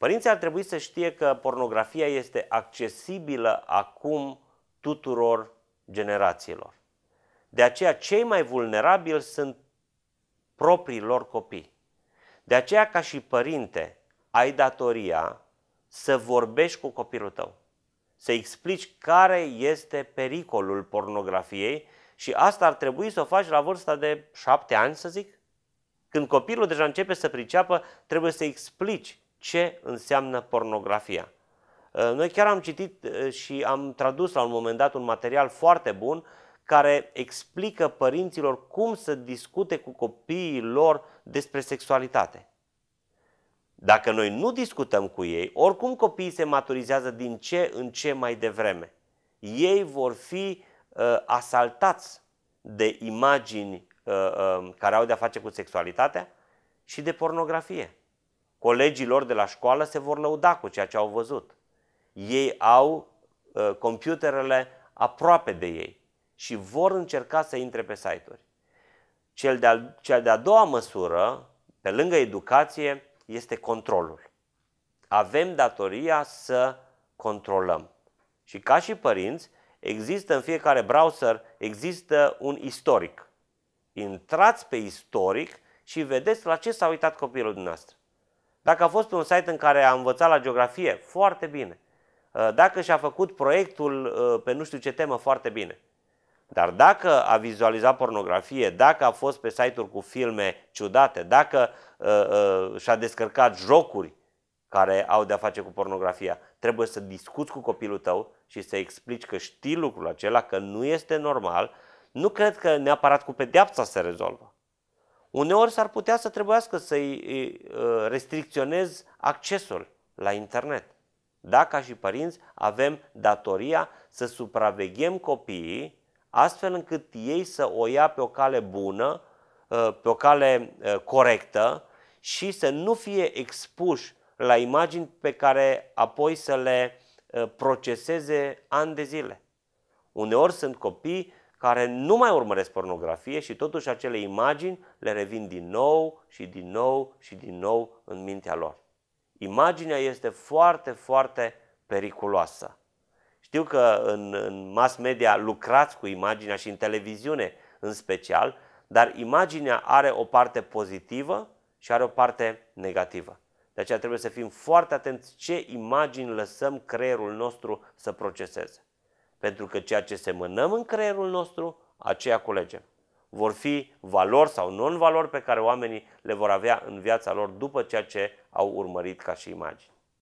Părinții ar trebui să știe că pornografia este accesibilă acum tuturor generațiilor. De aceea cei mai vulnerabili sunt proprii lor copii. De aceea ca și părinte ai datoria să vorbești cu copilul tău, să explici care este pericolul pornografiei și asta ar trebui să o faci la vârsta de șapte ani, să zic. Când copilul deja începe să priceapă, trebuie să explici ce înseamnă pornografia. Uh, noi chiar am citit uh, și am tradus la un moment dat un material foarte bun care explică părinților cum să discute cu copiii lor despre sexualitate. Dacă noi nu discutăm cu ei, oricum copiii se maturizează din ce în ce mai devreme. Ei vor fi uh, asaltați de imagini uh, uh, care au de-a face cu sexualitatea și de pornografie. Colegii lor de la școală se vor lăuda cu ceea ce au văzut. Ei au uh, computerele aproape de ei și vor încerca să intre pe site-uri. Cel de-a, cea de-a doua măsură, pe lângă educație, este controlul. Avem datoria să controlăm. Și ca și părinți, există în fiecare browser, există un istoric. Intrați pe istoric și vedeți la ce s-a uitat copilul dumneavoastră. Dacă a fost pe un site în care a învățat la geografie, foarte bine. Uh, dacă și-a făcut proiectul uh, pe nu știu ce temă, foarte bine. Dar dacă a vizualizat pornografie, dacă a fost pe site-uri cu filme ciudate, dacă uh, uh, și-a descărcat jocuri care au de-a face cu pornografia, trebuie să discuți cu copilul tău și să explici că știi lucrul acela, că nu este normal. Nu cred că neapărat cu pedeapsa se rezolvă. Uneori s-ar putea să trebuiască să-i ă, restricționez accesul la internet. Dacă și părinți avem datoria să supraveghem copiii astfel încât ei să o ia pe o cale bună, ă, pe o cale ă, corectă și să nu fie expuși la imagini pe care apoi să le proceseze ani de zile. Uneori sunt copii care nu mai urmăresc pornografie și totuși acele imagini le revin din nou și din nou și din nou în mintea lor. Imaginea este foarte, foarte periculoasă. Știu că în, în mass media lucrați cu imaginea și în televiziune în special, dar imaginea are o parte pozitivă și are o parte negativă. De aceea trebuie să fim foarte atenți ce imagini lăsăm creierul nostru să proceseze pentru că ceea ce semănăm în creierul nostru, aceea culegem. Vor fi valori sau non-valori pe care oamenii le vor avea în viața lor după ceea ce au urmărit ca și imagini.